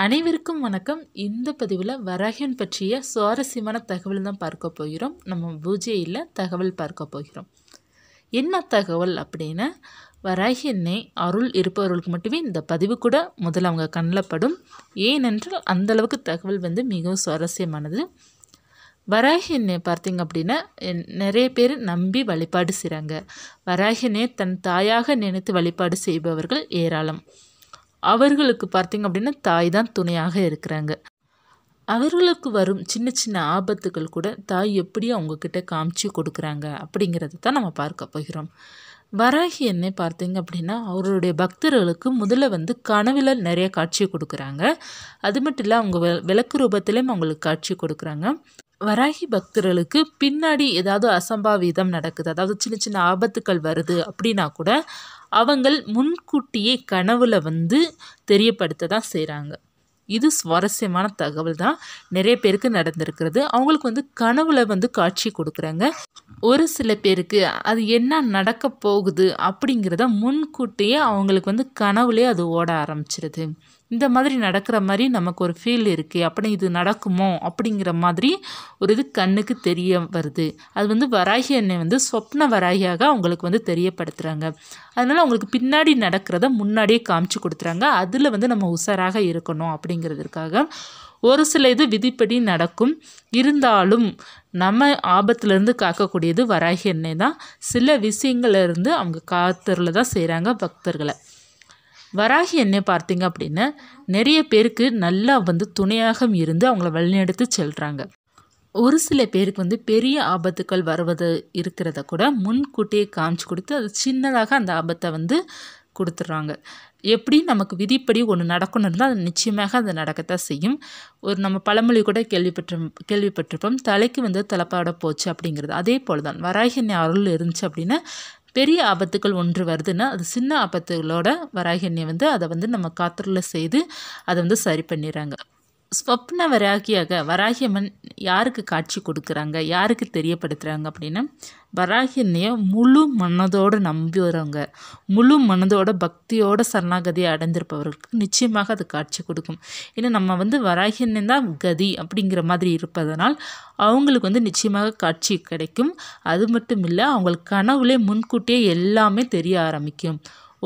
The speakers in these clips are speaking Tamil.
அனைவருக்கும் வணக்கம் இந்த பதிவில் வராகியன் பற்றிய சுவாரஸ்யமான தகவல் தான் பார்க்க போகிறோம் நம்ம பூஜையில் தகவல் பார்க்க போகிறோம் என்ன தகவல் அப்படின்னா வராகி அருள் இருப்பவர்களுக்கு மட்டுமே இந்த பதிவு கூட முதல்ல அவங்க கண்ணப்படும் ஏனென்றால் அந்தளவுக்கு தகவல் வந்து மிகவும் சுவாரஸ்யமானது வராகி எண்ணெய் பார்த்திங்க அப்படின்னா நிறைய பேர் நம்பி வழிபாடு செய்கிறாங்க வராகினை தன் தாயாக நினைத்து வழிபாடு செய்பவர்கள் ஏராளம் அவர்களுக்கு பார்த்திங்க அப்படின்னா தாய் தான் துணையாக இருக்கிறாங்க அவர்களுக்கு வரும் சின்ன சின்ன ஆபத்துகள் கூட தாய் எப்படி அவங்கக்கிட்ட காமிச்சு கொடுக்குறாங்க அப்படிங்கிறத தான் நம்ம பார்க்க போகிறோம் வராகி என்ன பார்த்தீங்க அப்படின்னா அவருடைய பக்தர்களுக்கு முதல்ல வந்து கனவில் நிறைய காட்சி கொடுக்குறாங்க அது மட்டும் இல்லை அவங்க விளக்கு ரூபத்திலையும் அவங்களுக்கு காட்சி கொடுக்குறாங்க வராகி பக்தர்களுக்கு பின்னாடி ஏதாவது அசம்பாவிதம் நடக்குது அதாவது சின்ன சின்ன ஆபத்துக்கள் வருது அப்படின்னா கூட அவங்கள் முன்கூட்டியே கனவுல வந்து தெரியப்படுத்த தான் செய்கிறாங்க இது சுவாரஸ்யமான தகவல் தான் நிறைய பேருக்கு நடந்திருக்கிறது அவங்களுக்கு வந்து கனவுல வந்து காட்சி கொடுக்குறாங்க ஒரு சில பேருக்கு அது என்ன நடக்க போகுது அப்படிங்கிறத முன்கூட்டியே அவங்களுக்கு வந்து கனவுலே அது ஓட ஆரம்பிச்சிருது இந்த மாதிரி நடக்கிற மாதிரி நமக்கு ஒரு ஃபீல் இருக்குது அப்படி இது நடக்குமோ அப்படிங்கிற மாதிரி ஒரு இது கண்ணுக்கு தெரிய வருது அது வந்து வராகி எண்ணெய் வந்து சொப்ன வராகியாக அவங்களுக்கு வந்து தெரியப்படுத்துகிறாங்க அதனால் அவங்களுக்கு பின்னாடி நடக்கிறத முன்னாடியே காமிச்சு கொடுத்துறாங்க அதில் வந்து நம்ம உஷாராக இருக்கணும் அப்படிங்கிறதுக்காக ஒரு சில இது விதிப்படி நடக்கும் இருந்தாலும் நம்ம ஆபத்துலேருந்து காக்கக்கூடியது வராகி எண்ணெய் தான் சில விஷயங்கள்லேருந்து அவங்க காத்துறல தான் செய்கிறாங்க பக்தர்களை வராகி என்ன பார்த்தீங்க அப்படின்னா நிறைய பேருக்கு நல்லா வந்து துணையாக இருந்து அவங்கள வழிநடத்து செல்கிறாங்க ஒரு சில பேருக்கு வந்து பெரிய ஆபத்துக்கள் வருவது இருக்கிறத கூட முன்கூட்டியே காமிச்சு கொடுத்து அது சின்னதாக அந்த ஆபத்தை வந்து கொடுத்துட்றாங்க எப்படி நமக்கு விதிப்படி ஒன்று நடக்கணும் இருந்தால் அது நிச்சயமாக அது நடக்கத்தான் செய்யும் ஒரு நம்ம பழமொழி கூட கேள்விப்பட்டு கேள்விப்பட்டிருப்போம் தலைக்கு வந்து தலைப்பாட போச்சு அப்படிங்கிறது அதே போல் தான் வராகினி அருள் இருந்துச்சு அப்படின்னா பெரிய ஆபத்துக்கள் ஒன்று வருதுன்னா அது சின்ன ஆபத்துகளோட வராகண்யை வந்து அதை வந்து நம்ம காத்திரில் செய்து அதை வந்து சரி பண்ணிடுறாங்க ஸ்வப்ன வராகியாக வராகியம்மன் யாருக்கு காட்சி கொடுக்குறாங்க யாருக்கு தெரியப்படுத்துகிறாங்க அப்படின்னா வராகியனைய முழு மனதோடு நம்புகிறவங்க முழு மனதோட பக்தியோட சரணாகதியை அடைந்திருப்பவர்களுக்கு நிச்சயமாக அது காட்சி கொடுக்கும் ஏன்னா நம்ம வந்து வராகியன் தான் கதி அப்படிங்கிற மாதிரி இருப்பதனால் அவங்களுக்கு வந்து நிச்சயமாக காட்சி கிடைக்கும் அது மட்டும் இல்லை அவங்களுக்கு கனவுலே முன்கூட்டியே எல்லாமே தெரிய ஆரம்பிக்கும்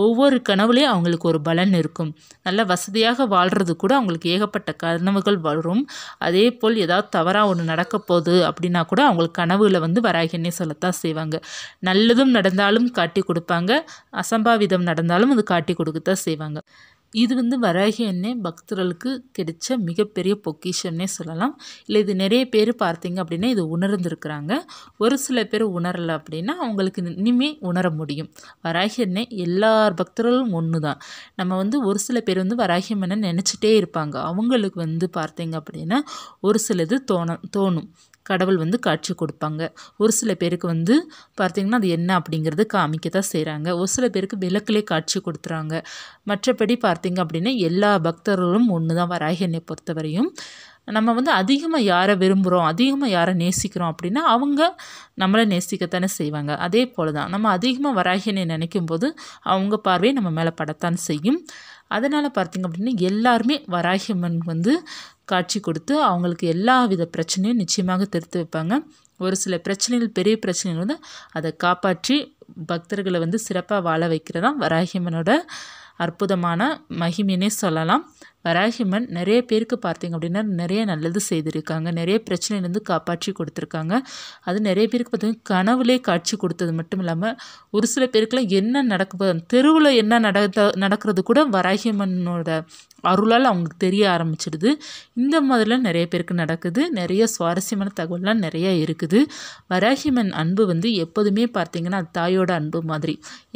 ஒவ்வொரு கனவுலேயும் அவங்களுக்கு ஒரு பலன் இருக்கும் நல்ல வசதியாக வாழ்கிறது கூட அவங்களுக்கு ஏகப்பட்ட கனவுகள் வரும் அதே போல் ஏதாவது தவறாக ஒன்று நடக்க போகுது அப்படின்னா கூட அவங்களுக்கு கனவுகளை வந்து வராகினே சொல்லத்தான் செய்வாங்க நல்லதும் நடந்தாலும் காட்டி கொடுப்பாங்க அசம்பாவிதம் நடந்தாலும் அது காட்டி கொடுக்கத்தான் செய்வாங்க இது வந்து வராகி அன்னை பக்தர்களுக்கு கிடைச்ச மிகப்பெரிய பொக்கிஷன்னே சொல்லலாம் இல்லை இது நிறைய பேர் பார்த்தீங்க அப்படின்னா இது உணர்ந்துருக்குறாங்க ஒரு சில பேர் உணரலை அப்படின்னா அவங்களுக்கு இனிமேல் உணர முடியும் வராகி அன்னை எல்லார் பக்தர்களும் ஒன்று தான் நம்ம வந்து ஒரு சில பேர் வந்து வராகி அம்மனை நினச்சிட்டே இருப்பாங்க அவங்களுக்கு வந்து பார்த்தீங்க அப்படின்னா ஒரு சிலது தோண தோணும் கடவுள் வந்து காட்சி கொடுப்பாங்க ஒரு சில பேருக்கு வந்து பார்த்திங்கன்னா அது என்ன அப்படிங்கிறது காமிக்க தான் செய்கிறாங்க ஒரு சில பேருக்கு விளக்கிலே காட்சி கொடுத்துறாங்க மற்றபடி பார்த்திங்க அப்படின்னா எல்லா பக்தர்களும் ஒன்று தான் வராகி என்னை பொறுத்தவரையும் நம்ம வந்து அதிகமாக யாரை விரும்புகிறோம் அதிகமாக யாரை நேசிக்கிறோம் அப்படின்னா அவங்க நம்மளை நேசிக்கத்தானே செய்வாங்க அதே போல் தான் நம்ம அதிகமாக வராகினை நினைக்கும் போது அவங்க பார்வையை நம்ம மேலே படத்தான் செய்யும் அதனால் பார்த்திங்க அப்படின்னா எல்லாருமே வராகி அம்மன் வந்து காட்சி கொடுத்து அவங்களுக்கு எல்லா வித பிரச்சனையும் நிச்சயமாக தீர்த்து வைப்பாங்க ஒரு சில பிரச்சனைகள் பெரிய பிரச்சனைகள் வந்து அதை காப்பாற்றி பக்தர்களை வந்து சிறப்பாக வாழ வைக்கிறதான் வராகியம்மனோட அற்புதமான மகிமையினே சொல்லலாம் வராகிமன் நிறைய பேருக்கு பார்த்தீங்க அப்படின்னா நிறைய நல்லது செய்திருக்காங்க நிறைய பிரச்சனையிலேருந்து காப்பாற்றி கொடுத்துருக்காங்க அது நிறைய பேருக்கு பார்த்தீங்கன்னா கனவுலே காட்சி கொடுத்தது மட்டும் இல்லாமல் ஒரு சில பேருக்குலாம் என்ன நடக்க தெருவில் என்ன நட நடக்கிறது கூட வராகியம்மனோட அருளால் அவங்களுக்கு தெரிய ஆரம்பிச்சிடுது இந்த மாதிரிலாம் நிறைய பேருக்கு நடக்குது நிறைய சுவாரஸ்யமான தகவல்லாம் நிறையா இருக்குது வராகிமன் அன்பு வந்து எப்போதுமே பார்த்திங்கன்னா அது தாயோட அன்பு மாதிரி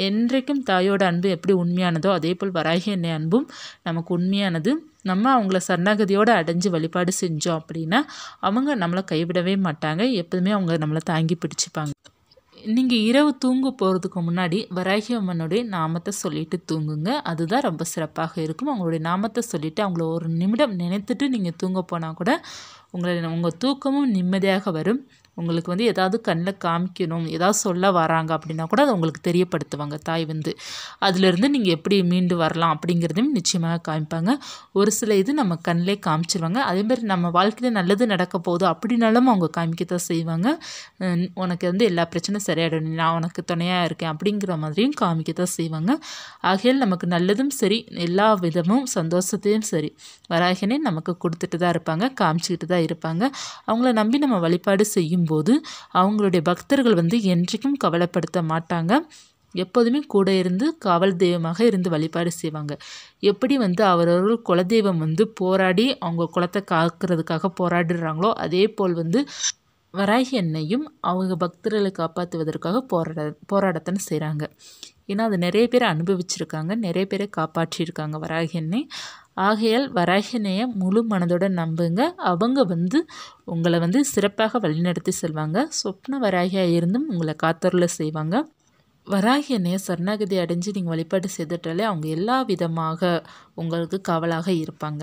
என்றைக்கும் தாயோட அன்பு எப்படி உண்மையானதோ அதே போல் வராகி அன்னை அன்பும் நமக்கு உண்மையானது நம்ம அவங்கள சரணாகதியோடு அடைஞ்சு வழிபாடு செஞ்சோம் அப்படின்னா அவங்க நம்மளை கைவிடவே மாட்டாங்க எப்போதுமே அவங்க நம்மளை தாங்கி பிடிச்சிப்பாங்க நீங்கள் இரவு தூங்க போகிறதுக்கு முன்னாடி வராகி அம்மனுடைய நாமத்தை சொல்லிவிட்டு தூங்குங்க அதுதான் ரொம்ப சிறப்பாக இருக்கும் அவங்களுடைய நாமத்தை சொல்லிவிட்டு அவங்கள ஒரு நிமிடம் நினைத்துட்டு நீங்கள் தூங்க போனால் கூட உங்களை உங்கள் தூக்கமும் நிம்மதியாக வரும் உங்களுக்கு வந்து ஏதாவது கண்ணில் காமிக்கணும் ஏதாவது சொல்ல வராங்க அப்படின்னா கூட அதை உங்களுக்கு தெரியப்படுத்துவாங்க தாய் வந்து அதுலேருந்து நீங்கள் எப்படி மீண்டு வரலாம் அப்படிங்கிறதையும் நிச்சயமாக காமிப்பாங்க ஒரு சில இது நம்ம கண்ணிலே காமிச்சிருவாங்க அதேமாதிரி நம்ம வாழ்க்கையில் நல்லது நடக்க போகுது அப்படின்னாலும் அவங்க காமிக்க தான் செய்வாங்க உனக்கு வந்து எல்லா பிரச்சனையும் சரியாயிடும் நான் உனக்கு துணையாக இருக்கேன் அப்படிங்கிற மாதிரியும் காமிக்க தான் செய்வாங்க ஆகையில் நமக்கு நல்லதும் சரி எல்லா விதமும் சந்தோஷத்தையும் சரி வராகனே நமக்கு கொடுத்துட்டு தான் இருப்பாங்க காமிச்சிக்கிட்டு தான் இருப்பாங்க அவங்கள நம்பி நம்ம வழிபாடு செய்யும் போது அவங்களுடைய பக்தர்கள் வந்து என்றைக்கும் கவலைப்படுத்த மாட்டாங்க எப்போதுமே கூட இருந்து காவல் தெய்வமாக இருந்து வழிபாடு செய்வாங்க எப்படி வந்து அவரவர்கள் குலதெய்வம் வந்து போராடி அவங்க குலத்தை காக்கிறதுக்காக போராடுறாங்களோ அதே போல் வந்து வராகி எண்ணையும் அவங்க பக்தர்களை காப்பாற்றுவதற்காக போராட போராடத்தான் செய்கிறாங்க ஏன்னா அது நிறைய பேர் அனுபவிச்சிருக்காங்க நிறைய பேரை காப்பாற்றியிருக்காங்க வராகி எண்ணெய் ஆகையால் வராகினைய முழு மனதுடன் நம்புங்க அவங்க வந்து உங்களை வந்து சிறப்பாக வழிநடத்தி செல்வாங்க சொப்ன வராகியாக இருந்தும் உங்களை காத்தொருள செய்வாங்க வராகி சரணாகதி அடைஞ்சு நீங்கள் வழிபாடு செய்துட்டாலே அவங்க எல்லா விதமாக உங்களுக்கு கவலாக இருப்பாங்க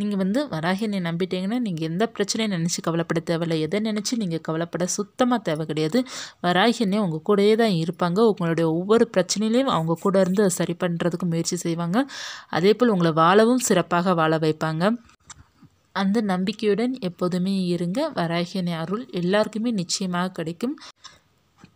நீங்கள் வந்து வராகினை நம்பிட்டீங்கன்னா நீங்கள் எந்த பிரச்சனையும் நினச்சி கவலைப்பட தேவையில்லை எதை நினச்சி நீங்கள் கவலைப்பட சுத்தமாக தேவை கிடையாது வராகினை உங்கள் கூடயே தான் இருப்பாங்க உங்களுடைய ஒவ்வொரு பிரச்சனையிலையும் அவங்க கூட இருந்து சரி பண்ணுறதுக்கு முயற்சி செய்வாங்க அதே போல் உங்களை வாழவும் சிறப்பாக வாழ வைப்பாங்க அந்த நம்பிக்கையுடன் எப்போதுமே இருங்க வராகினை அருள் எல்லாருக்குமே நிச்சயமாக கிடைக்கும்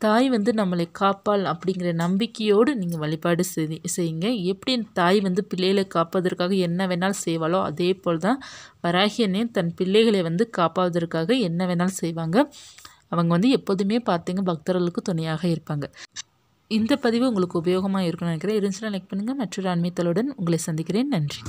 தாய் வந்து நம்மளை காப்பாள் அப்படிங்கிற நம்பிக்கையோடு நீங்கள் வழிபாடு செய் செய்யுங்க எப்படி தாய் வந்து பிள்ளைகளை காப்பதற்காக என்ன வேணாலும் செய்வாளோ அதே போல் தான் வராகியனே தன் பிள்ளைகளை வந்து காப்பாவதற்காக என்ன வேணாலும் செய்வாங்க அவங்க வந்து எப்போதுமே பார்த்தீங்க பக்தர்களுக்கு துணையாக இருப்பாங்க இந்த பதிவு உங்களுக்கு உபயோகமாக இருக்கும்னு நினைக்கிறேன் இருந்துச்சுன்னா லைக் பண்ணுங்கள் மற்றொரு ஆன்மீகத்தலுடன் உங்களை சந்திக்கிறேன் நன்றி